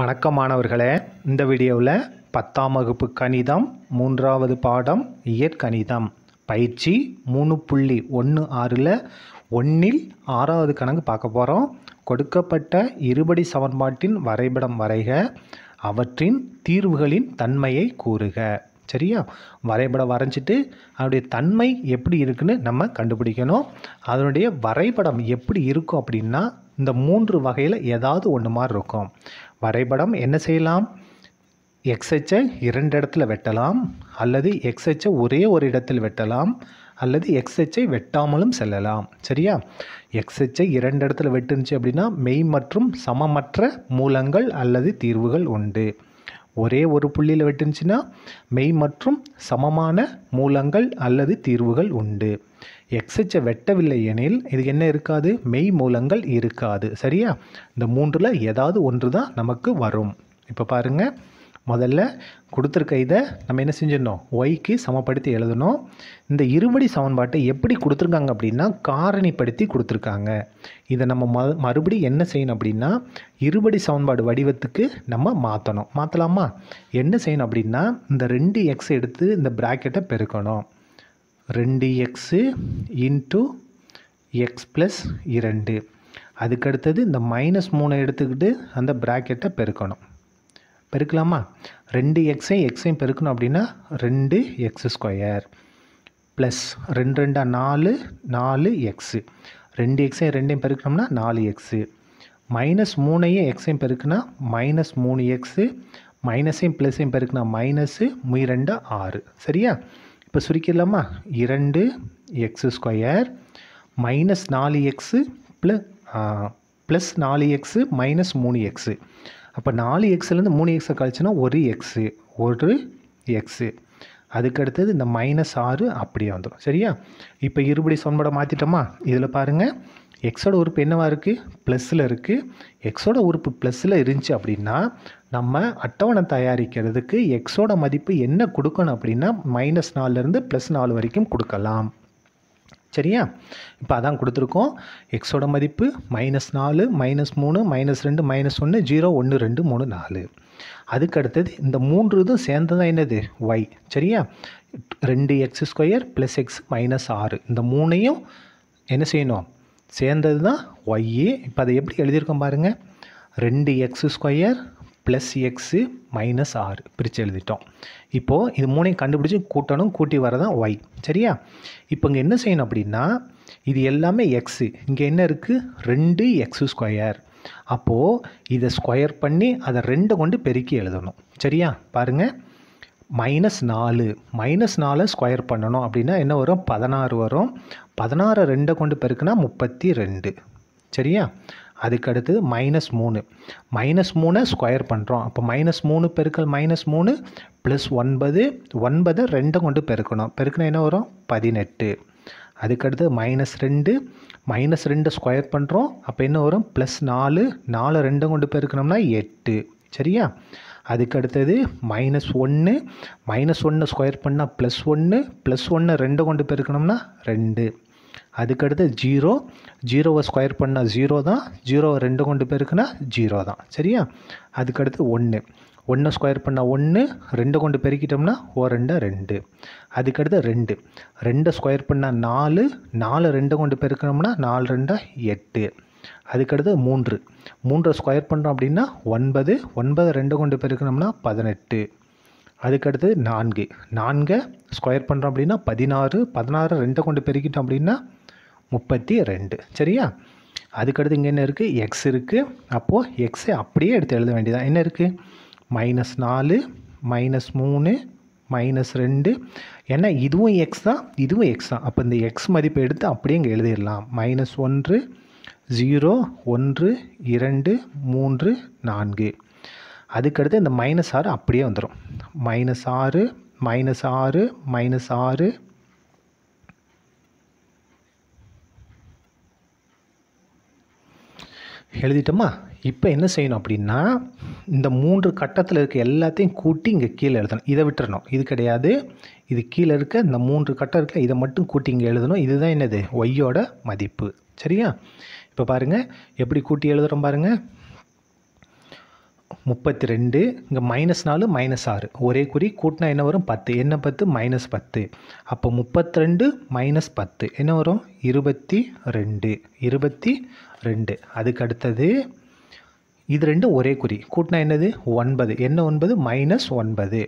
வணக்கம் மாணவர்களே இந்த வீடியோவில் பத்தாம் வகுப்பு கணிதம் மூன்றாவது பாடம் இயற்கணிதம் பயிற்சி மூணு புள்ளி ஒன்று ஆறில் ஒன்றில் ஆறாவது கணக்கு பார்க்க போகிறோம் கொடுக்கப்பட்ட இருபடி சமன்பாட்டின் வரைபடம் வரைக அவற்றின் தீர்வுகளின் தன்மையை கூறுக சரியா வரைபடம் வரைஞ்சிட்டு அதனுடைய தன்மை எப்படி இருக்குன்னு நம்ம கண்டுபிடிக்கணும் அதனுடைய வரைபடம் எப்படி இருக்கும் அப்படின்னா இந்த மூன்று வகையில் ஏதாவது ஒன்று மாதிரி இருக்கும் வரைபடம் என்ன செய்யலாம் எக்ஸ் எச்சை இரண்டு இடத்துல வெட்டலாம் அல்லது எக்ஸ் எச்சை ஒரே ஒரு இடத்தில் வெட்டலாம் அல்லது எக்ஸ் வெட்டாமலும் செல்லலாம் சரியா எக்ஸ் எச்சை இரண்டு இடத்துல வெட்டுனுச்சு அப்படின்னா மெய் மற்றும் சமமற்ற மூலங்கள் அல்லது தீர்வுகள் உண்டு ஒரே ஒரு புள்ளியில் வெட்டுனுச்சுன்னா மெய் மற்றும் சமமான மூலங்கள் அல்லது தீர்வுகள் உண்டு எக்ஸச்சை வெட்டவில்லை எனில் இது என்ன இருக்காது மெய் மூலங்கள் இருக்காது சரியா இந்த மூன்றில் ஏதாவது ஒன்று தான் நமக்கு வரும் இப்போ பாருங்கள் முதல்ல கொடுத்துருக்க இதை நம்ம என்ன செஞ்சிடணும் ஒய்க்கு சமப்படுத்தி எழுதணும் இந்த இருபடி சமன்பாட்டை எப்படி கொடுத்துருக்காங்க அப்படின்னா காரணிப்படுத்தி கொடுத்துருக்காங்க இதை நம்ம ம மறுபடியும் என்ன செய்யணும் அப்படின்னா இருபடி சமன்பாடு வடிவத்துக்கு நம்ம மாற்றணும் மாற்றலாமா என்ன செய்யணும் அப்படின்னா இந்த ரெண்டு எக்ஸ் எடுத்து இந்த ப்ராக்கெட்டை பெருக்கணும் ரெண்டு எக்ஸு இன்ட்டு எக்ஸ் ப்ளஸ் இரண்டு அதுக்கடுத்தது இந்த மைனஸ் மூணை எடுத்துக்கிட்டு அந்த ப்ராக்கெட்டை பெருக்கணும் பெருக்கலாமா ரெண்டு எக்ஸையும் எக்ஸையும் பெருக்கணும் அப்படின்னா ரெண்டு எக்ஸ் ஸ்கொயர் ப்ளஸ் ரெண்டு ரெண்டாக நாலு நாலு எக்ஸு ரெண்டு எக்ஸையும் ரெண்டையும் பெருக்கணும்னா நாலு எக்ஸு மைனஸ் மூணையும் எக்ஸையும் பெருக்குனா மைனஸ் மூணு எக்ஸு மைனஸையும் ப்ளஸையும் பெருக்குனா மைனஸு முய் ரெண்டா ஆறு சரியா இப்போ சுருக்கிடலாமா இரண்டு எக்ஸு ஸ்கொயர் மைனஸ் நாலு எக்ஸு ப்ள ப்ளஸ் நாலு எக்ஸு மைனஸ் மூணு எக்ஸு அப்போ நாலு எக்ஸ்லேருந்து மூணு எக்ஸை கழிச்சுன்னா ஒரு எக்ஸு ஒரு எக்ஸு அதுக்கடுத்தது இந்த மைனஸ் ஆறு அப்படியே வந்துடும் சரியா இப்போ இருபடி சமன்பாடை மாற்றிட்டோமா இதில் பாருங்கள் எக்ஸோட உறுப்பு என்னவாக இருக்குது ப்ளஸ்ஸில் இருக்குது எக்ஸோட உறுப்பு ப்ளஸ்ஸில் இருந்துச்சு அப்படின்னா நம்ம அட்டவணை தயாரிக்கிறதுக்கு எக்ஸோட மதிப்பு என்ன கொடுக்கணும் அப்படின்னா மைனஸ் நாலுலேருந்து ப்ளஸ் நாலு வரைக்கும் கொடுக்கலாம் சரியா இப்போ அதான் கொடுத்துருக்கோம் எக்ஸோட மதிப்பு மைனஸ் நாலு மைனஸ் மூணு மைனஸ் ரெண்டு மைனஸ் ஒன்று ஜீரோ ஒன்று ரெண்டு மூணு நாலு அதுக்கு அடுத்தது இந்த மூன்று இதுவும் சேர்ந்து தான் என்னது ஒய் சரியா ரெண்டு x square plus x minus ஆறு இந்த மூணையும் என்ன செய்யணும் சேர்ந்தது தான் ஒய்ஏ இப்போ அதை எப்படி எழுதியிருக்கோம் பாருங்கள் ரெண்டு x square plus x minus ஆறு பிரித்து எழுதிட்டோம் இப்போது இது மூணையும் கண்டுபிடிச்சி கூட்டணும் கூட்டி வரதான் ஒய் சரியா இப்போ இங்கே என்ன செய்யணும் அப்படின்னா இது எல்லாமே எக்ஸு இங்கே என்ன இருக்குது ரெண்டு எக்ஸு ஸ்கொயர் அப்போது இதை ஸ்கொயர் பண்ணி அதை ரெண்டை கொண்டு பெருக்கி எழுதணும் சரியா பாருங்கள் மைனஸ் நாலு மைனஸ் நாலு ஸ்கொயர் பண்ணணும் அப்படின்னா என்ன வரும் பதினாறு வரும் பதினாறு ரெண்டை கொண்டு பெருக்குனா முப்பத்தி ரெண்டு சரியா அதுக்கு அடுத்தது மைனஸ் மூணு மைனஸ் மூணை ஸ்கொயர் பண்ணுறோம் அப்போ மைனஸ் மூணு பெருக்கல் மைனஸ் மூணு ப்ளஸ் ஒன்பது ஒன்பது ரெண்டை கொண்டு பெருக்கணும் பெருக்கினா என்ன வரும் பதினெட்டு அதுக்கடுத்து மைனஸ் ரெண்டு மைனஸ் ரெண்டு ஸ்கொயர் பண்ணுறோம் அப்போ என்ன வரும் ப்ளஸ் நாலு நாலு ரெண்டை கொண்டு பெருக்கணும்னா எட்டு சரியா அதுக்கு அடுத்தது மைனஸ் ஒன்று மைனஸ் ஒன்று ஸ்கொயர் பண்ணால் ப்ளஸ் ஒன்று ப்ளஸ் ஒன்று ரெண்டு கொண்டு பெருக்கணும்னா ரெண்டு அதுக்கடுத்து ஜீரோ ஜீரோவை ஸ்கொயர் பண்ணால் ஜீரோ தான் ஜீரோவை ரெண்டு கொண்டு பெருக்குன்னா ஜீரோ தான் சரியா அதுக்கடுத்து ஒன்று ஒன்று ஸ்கொயர் பண்ணால் ஒன்று ரெண்டு கொண்டு பெருக்கிட்டோம்னா ஓ ரெண்டாக ரெண்டு அதுக்கடுத்து ரெண்டு ரெண்டு ஸ்கொயர் பண்ணால் நாலு நாலு ரெண்டு கொண்டு பெருக்கணும்னா நாலு ரெண்டாக எட்டு அதுக்கடுத்து மூன்று மூன்றை ஸ்கொயர் பண்ணுறோம் அப்படின்னா ஒன்பது ஒன்பது ரெண்டு கொண்டு பெருக்கணும்னா பதினெட்டு அதுக்கடுத்து நான்கு நான்கை ஸ்கொயர் பண்ணுறோம் அப்படின்னா பதினாறு பதினாறு ரெண்டை கொண்டு பெருக்கிட்டோம் அப்படின்னா முப்பத்தி ரெண்டு சரியா அதுக்கடுத்து இங்கே என்ன இருக்குது எக்ஸ் இருக்குது அப்போது எக்ஸை அப்படியே எடுத்து எழுத வேண்டியதான் என்ன இருக்குது மைனஸ் நாலு மைனஸ் மூணு மைனஸ் ரெண்டு ஏன்னா இதுவும் எக்ஸ் தான் இதுவும் எக்ஸ் தான் அப்போ இந்த எக்ஸ் மதிப்பை எடுத்து அப்படியே இங்கே எழுதிடலாம் மைனஸ் ஒன்று ஜீரோ ஒன்று இரண்டு மூன்று நான்கு அதுக்கடுத்து இந்த மைனஸ் ஆறு அப்படியே வந்துடும் மைனஸ் ஆறு மைனஸ் ஆறு மைனஸ் ஆறு எழுதிட்டோமா இப்போ என்ன செய்யணும் அப்படின்னா இந்த மூன்று கட்டத்தில் இருக்க எல்லாத்தையும் கூட்டி இங்கே கீழே எழுதணும் இதை விட்டுறணும் இது கிடையாது இது கீழே இருக்க இந்த மூன்று கட்டம் இருக்க இதை மட்டும் கூட்டி இங்கே எழுதணும் இதுதான் என்னது ஒய்யோட மதிப்பு சரியா இப்போ பாருங்கள் எப்படி கூட்டி எழுதுகிறோம் பாருங்கள் முப்பத்தி ரெண்டு இங்கே மைனஸ் நாலு மைனஸ் ஆறு ஒரே குறி கூட்டினா என்ன வரும் பத்து என்ன பத்து மைனஸ் பத்து அப்போ முப்பத்தி ரெண்டு மைனஸ் பத்து என்ன வரும் இருபத்தி ரெண்டு இருபத்தி ரெண்டு அதுக்கு அடுத்தது இது ரெண்டு ஒரே குறி கூட்டினா என்னது ஒன்பது என்ன ஒன்பது மைனஸ் ஒன்பது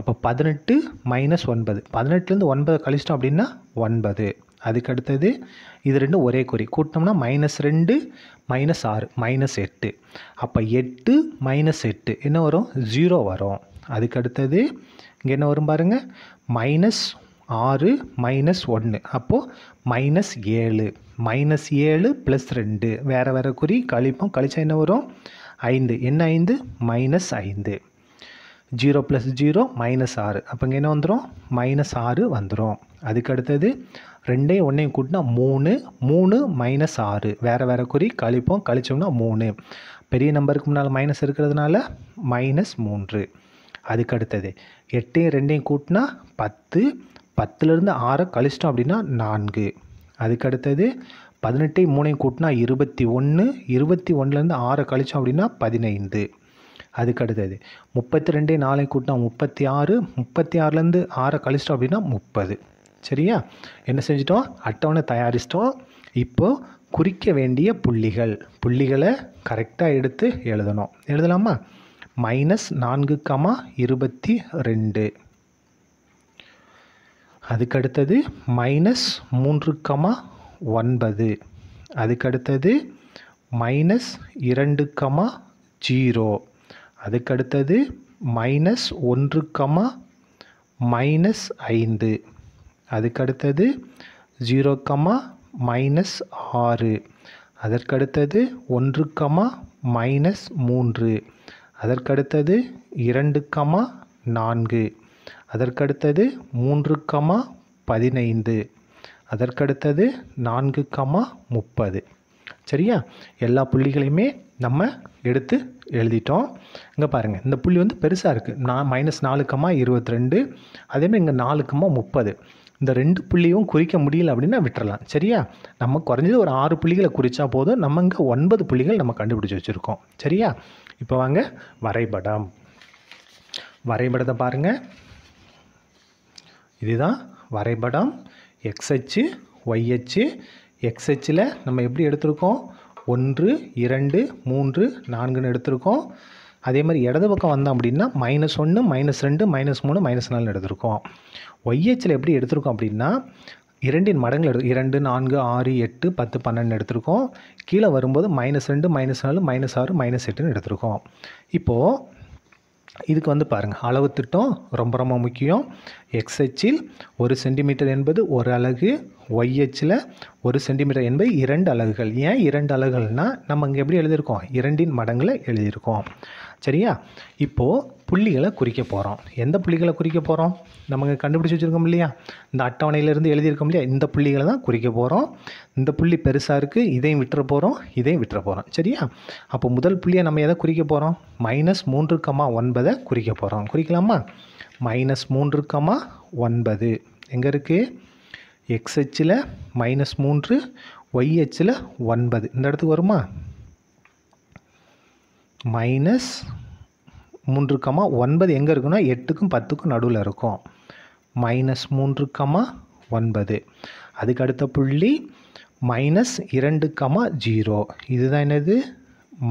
அப்போ பதினெட்டு மைனஸ் ஒன்பது பதினெட்டுலேருந்து ஒன்பதை கழிச்சிட்டோம் அப்படின்னா ஒன்பது அதுக்கு அடுத்தது இது ரெண்டும் ஒரே குறி கூட்டினோம்னா மைனஸ் ரெண்டு மைனஸ் ஆறு மைனஸ் எட்டு அப்போ எட்டு மைனஸ் எட்டு என்ன வரும் ஜீரோ வரும் அதுக்கு அடுத்தது இங்கே என்ன வரும் பாருங்கள் மைனஸ் ஆறு மைனஸ் ஒன்று அப்போது மைனஸ் ஏழு மைனஸ் ஏழு ப்ளஸ் ரெண்டு வேறு வேறு குறி கழிப்போம் கழிச்சா என்ன வரும் ஐந்து என்ன ஐந்து மைனஸ் ஐந்து ஜீரோ ப்ளஸ் ஜீரோ மைனஸ் ஆறு அப்போ இங்கே என்ன வந்துடும் மைனஸ் ஆறு வந்துடும் அதுக்கு அடுத்தது ரெண்டையும் ஒன்றையும் கூட்டினா மூணு மூணு மைனஸ் ஆறு வேறு வேறு குறி கழிப்போம் கழிச்சோம்னா மூணு பெரிய நம்பருக்கு முன்னால் மைனஸ் இருக்கிறதுனால மைனஸ் மூன்று அதுக்கு அடுத்தது எட்டையும் ரெண்டையும் கூட்டினா பத்து பத்துலேருந்து ஆறை கழிச்சிட்டோம் அப்படின்னா நான்கு அதுக்கு அடுத்தது பதினெட்டையும் மூணையும் கூட்டினா இருபத்தி ஒன்று இருபத்தி ஒன்றுலேருந்து ஆறை கழிச்சோம் அப்படின்னா பதினைந்து அதுக்கு அடுத்தது முப்பத்தி ரெண்டே நாலையும் கூட்டினா முப்பத்தி ஆறு முப்பத்தி ஆறுலேருந்து ஆறை கழிச்சிட்டோம் அப்படின்னா முப்பது சரியா என்ன செஞ்சிட்டோம் அட்டவணை தயாரிச்சிட்டோம் இப்போது குறிக்க வேண்டிய புள்ளிகள் புள்ளிகளை கரெக்டாக எடுத்து எழுதணும் எழுதலாமா மைனஸ் நான்கு கமா இருபத்தி ரெண்டு அதுக்கடுத்தது மைனஸ் மூன்று கமா ஒன்பது அதுக்கடுத்தது மைனஸ் இரண்டு கமா ஜீரோ அதுக்கடுத்தது மைனஸ் ஒன்று கமா மைனஸ் ஐந்து அதுக்கடுத்தது ஜீரோ கமா மைனஸ் ஆறு அதற்கடுத்தது ஒன்று கமா மைனஸ் மூன்று அதற்கடுத்தது இரண்டு கமா நான்கு அதற்கடுத்தது மூன்று கமா பதினைந்து அதற்கடுத்தது நான்கு கமா முப்பது சரியா எல்லா புள்ளிகளையுமே நம்ம எடுத்து எழுதிட்டோம் இங்கே பாருங்கள் இந்த புள்ளி வந்து பெருசாக இருக்குது நான் மைனஸ் நாலு கமா இருபத்தி ரெண்டு அதேமாதிரி இங்கே நாலு கமா முப்பது இந்த ரெண்டு புள்ளியும் குறிக்க முடியல அப்படின்னா விட்டுறலாம் சரியா நம்ம குறைஞ்சது ஒரு ஆறு புள்ளிகளை குறித்தா போதும் நம்ம இங்கே ஒன்பது புள்ளிகள் நம்ம கண்டுபிடிச்சி வச்சுருக்கோம் சரியா இப்போ வாங்க வரைபடம் வரைபடத்தை பாருங்கள் இதுதான் வரைபடம் எக்ஸ் அச்சு ஒய் அச்சு எக்ஸ் அச்சில் நம்ம எப்படி எடுத்திருக்கோம் ஒன்று இரண்டு மூன்று நான்குன்னு எடுத்திருக்கோம் அதே மாதிரி இடது பக்கம் வந்தோம் அப்படின்னா மைனஸ் ஒன்று மைனஸ் ரெண்டு மைனஸ் மூணு மைனஸ் நாலு எடுத்திருக்கோம் ஒய்ஹெச்சில் எப்படி எடுத்திருக்கோம் அப்படின்னா இரண்டின் மடங்கள் எடு இரண்டு நான்கு ஆறு எட்டு பத்து பன்னெண்டு எடுத்திருக்கோம் கீழே வரும்போது மைனஸ் ரெண்டு மைனஸ் நாலு மைனஸ் ஆறு மைனஸ் எட்டுன்னு எடுத்திருக்கோம் இப்போது இதுக்கு வந்து பாருங்கள் அளவு திட்டம் ரொம்ப ரொம்ப முக்கியம் எக்ஸ்ஹெச்சில் ஒரு சென்டிமீட்டர் என்பது ஒரு அலகு ஒய்ஹெச்சில் ஒரு சென்டிமீட்டர் என்பது இரண்டு அலகுகள் ஏன் இரண்டு அலகுகள்னால் நம்ம இங்கே எப்படி எழுதியிருக்கோம் இரண்டின் மடங்களை எழுதியிருக்கோம் சரியா இப்போது புள்ளிகளை குறிக்க போகிறோம் எந்த புள்ளிகளை குறிக்க போகிறோம் நமக்கு கண்டுபிடிச்சி வச்சுருக்கோம் இல்லையா இந்த அட்டவணையிலேருந்து எழுதியிருக்கோம் இல்லையா இந்த புள்ளிகளை தான் குறிக்க போகிறோம் இந்த புள்ளி பெருசாக இருக்குது இதையும் விட்டுற போகிறோம் இதையும் விட்டுற போகிறோம் சரியா அப்போ முதல் புள்ளியை நம்ம எதை குறிக்க போகிறோம் மைனஸ் மூன்று கம்மா ஒன்பதை குறிக்க போகிறோம் குறிக்கலாமா மைனஸ் மூன்று கம்மா ஒன்பது எங்கே இருக்குது எக்ஸ் மைனஸ் மூன்று ஒய் ஒன்பது இந்த இடத்துக்கு வருமா மைனஸ் மூன்று கமா ஒன்பது எங்கே இருக்குன்னா எட்டுக்கும் பத்துக்கும் நடுவில் இருக்கும் மைனஸ் மூன்று கமா ஒன்பது அதுக்கு அடுத்த புள்ளி மைனஸ் இரண்டு கமா ஜீரோ இதுதான் என்னது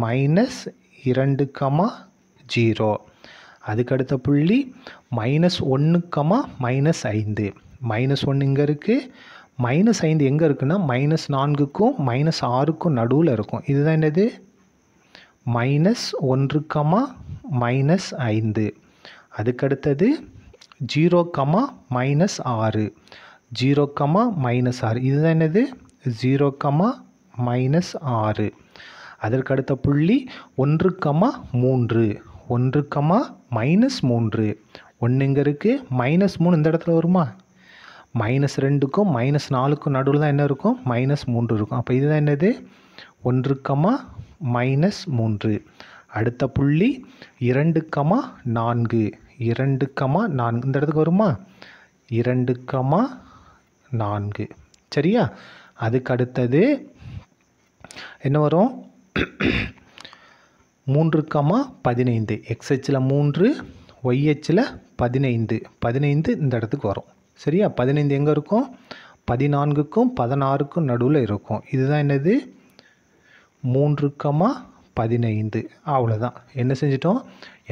மைனஸ் இரண்டு கமா ஜீரோ அதுக்கு அடுத்த புள்ளி மைனஸ் ஒன்று கமா மைனஸ் ஐந்து மைனஸ் ஒன்று இங்கே இருக்குது மைனஸ் ஐந்து எங்கே இருக்குன்னா மைனஸ் நான்குக்கும் மைனஸ் ஆறுக்கும் நடுவில் இருக்கும் இதுதான் என்னது மைனஸ் ஒன்று கமா மைனஸ் ஐந்து அதுக்கடுத்தது ஜீரோ கமா மைனஸ் ஆறு ஜீரோ கமா மைனஸ் ஆறு இதுதான் என்னது ஜீரோ கமா மைனஸ் ஆறு அதற்கடுத்த புள்ளி ஒன்று கமா மூன்று ஒன்று கமா மைனஸ் மூன்று ஒன்றுங்க இருக்குது மைனஸ் மூணு இந்த இடத்துல வருமா மைனஸ் ரெண்டுக்கும் மைனஸ் நாலுக்கும் நடுவில் தான் என்ன இருக்கும் மைனஸ் மூன்று இருக்கும் அப்போ இதுதான் என்னது ஒன்று கமா மைனஸ் மூன்று அடுத்த புள்ளி இரண்டு கமா நான்கு இரண்டு கமா நான்கு இந்த இடத்துக்கு வருமா இரண்டு கமா நான்கு சரியா அதுக்கு அடுத்தது என்ன வரும் மூன்று கமா பதினைந்து எக்ஸ்ஹெச்சில் மூன்று ஒய்ஹெச்சில் பதினைந்து பதினைந்து இந்த இடத்துக்கு வரும் சரியா பதினைந்து எங்கே இருக்கும் பதினான்குக்கும் பதினாறுக்கும் நடுவில் இருக்கும் இதுதான் என்னது மூன்று கமா பதினைந்து அவ்வளோதான் என்ன செஞ்சிட்டோம்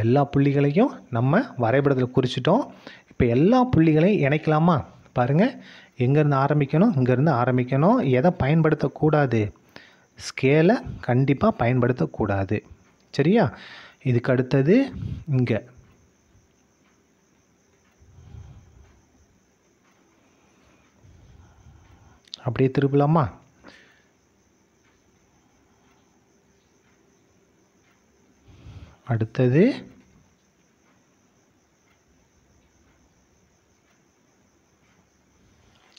எல்லா புள்ளிகளையும் நம்ம வரைபடத்தில் குறிச்சிட்டோம் இப்போ எல்லா புள்ளிகளையும் இணைக்கலாமா பாருங்கள் எங்கேருந்து ஆரம்பிக்கணும் இங்கேருந்து ஆரம்பிக்கணும் எதை பயன்படுத்தக்கூடாது ஸ்கேலை கண்டிப்பாக பயன்படுத்தக்கூடாது சரியா இதுக்கு அடுத்தது இங்கே அப்படியே திருப்பலாமா அடுத்தது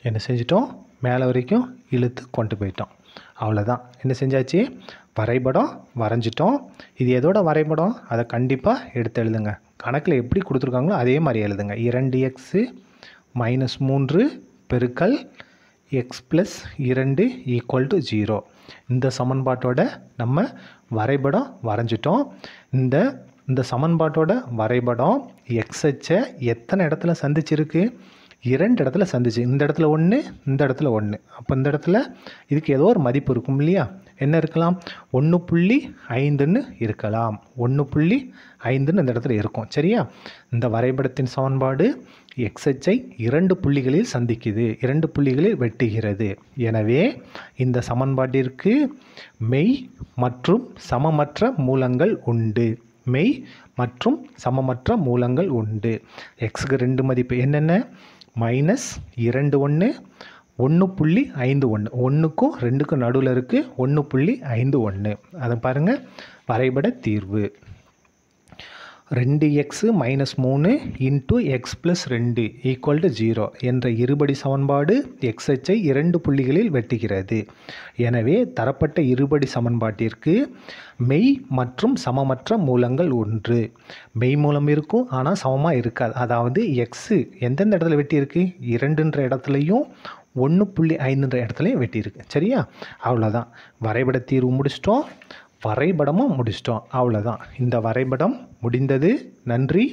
என்ன செஞ்சிட்டோம் மேலே வரைக்கும் இழுத்து கொண்டு போயிட்டோம் அவ்வளோதான் என்ன செஞ்சாச்சு வரைபடம் வரைஞ்சிட்டோம் இது எதோட வரைபடம் அதை கண்டிப்பாக எடுத்து எழுதுங்க கணக்கில் எப்படி கொடுத்துருக்காங்களோ அதே மாதிரி எழுதுங்க இரண்டு எக்ஸு மைனஸ் மூன்று பெருக்கல் எக்ஸ் ப்ளஸ் இரண்டு ஈக்குவல் டு ஜீரோ இந்த சமன்பாட்டோட நம்ம வரைபடம் வரைஞ்சிட்டோம் இந்த இந்த சமன்பாட்டோட வரைபடம் எக்ஸச்சை எத்தனை இடத்துல சந்திச்சிருக்கு இரண்டு இடத்துல சந்திச்சு இந்த இடத்துல ஒன்று இந்த இடத்துல ஒன்று அப்போ இந்த இடத்துல இதுக்கு ஏதோ ஒரு மதிப்பு இருக்கும் இல்லையா என்ன இருக்கலாம் ஒன்று புள்ளி ஐந்துன்னு இருக்கலாம் ஒன்று புள்ளி ஐந்துன்னு இந்த இடத்துல இருக்கும் சரியா இந்த வரைபடத்தின் சமன்பாடு எக்ஸச்சை இரண்டு புள்ளிகளில் சந்திக்குது இரண்டு புள்ளிகளில் வெட்டுகிறது எனவே இந்த சமன்பாட்டிற்கு மெய் மற்றும் சமமற்ற மூலங்கள் உண்டு மெய் மற்றும் சமமற்ற மூலங்கள் உண்டு எக்ஸுக்கு ரெண்டு மதிப்பு என்னென்ன மைனஸ் இரண்டு ஒன்று ஒன்று புள்ளி ஐந்து ஒன்று ஒன்றுக்கும் ரெண்டுக்கும் நடுவில் இருக்குது ஒன்று புள்ளி ஐந்து ஒன்று அதை பாருங்கள் வரைபட தீர்வு ரெண்டு எக்ஸு மைனஸ் மூணு இன்டூ எக்ஸ் ப்ளஸ் ரெண்டு ஈக்குவல் டு ஜீரோ என்ற இருபடி சமன்பாடு எக்ஸ் அச்சை இரண்டு புள்ளிகளில் வெட்டுகிறது எனவே தரப்பட்ட இருபடி சமன்பாட்டிற்கு மெய் மற்றும் சமமற்ற மூலங்கள் ஒன்று மெய் மூலம் இருக்கும் ஆனால் சமமாக இருக்காது அதாவது எக்ஸு எந்தெந்த இடத்துல வெட்டியிருக்கு இரண்டுன்ற இடத்துலையும் ஒன்று புள்ளி ஐந்துன்ற இடத்துலையும் வெட்டியிருக்கு சரியா அவ்வளோதான் வரைபட தீர்வு முடிச்சிட்டோம் வரைபடமும் முடிச்சிட்டோம் அவ்வளோதான் இந்த வரைபடம் முடிந்தது நன்றி